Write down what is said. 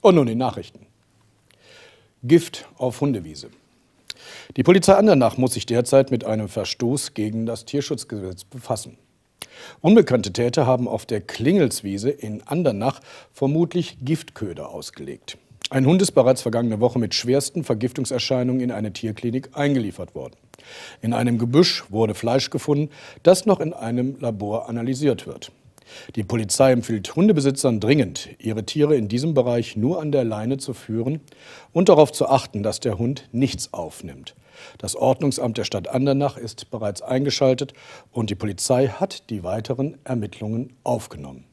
Und nun die Nachrichten. Gift auf Hundewiese. Die Polizei Andernach muss sich derzeit mit einem Verstoß gegen das Tierschutzgesetz befassen. Unbekannte Täter haben auf der Klingelswiese in Andernach vermutlich Giftköder ausgelegt. Ein Hund ist bereits vergangene Woche mit schwersten Vergiftungserscheinungen in eine Tierklinik eingeliefert worden. In einem Gebüsch wurde Fleisch gefunden, das noch in einem Labor analysiert wird. Die Polizei empfiehlt Hundebesitzern dringend, ihre Tiere in diesem Bereich nur an der Leine zu führen und darauf zu achten, dass der Hund nichts aufnimmt. Das Ordnungsamt der Stadt Andernach ist bereits eingeschaltet und die Polizei hat die weiteren Ermittlungen aufgenommen.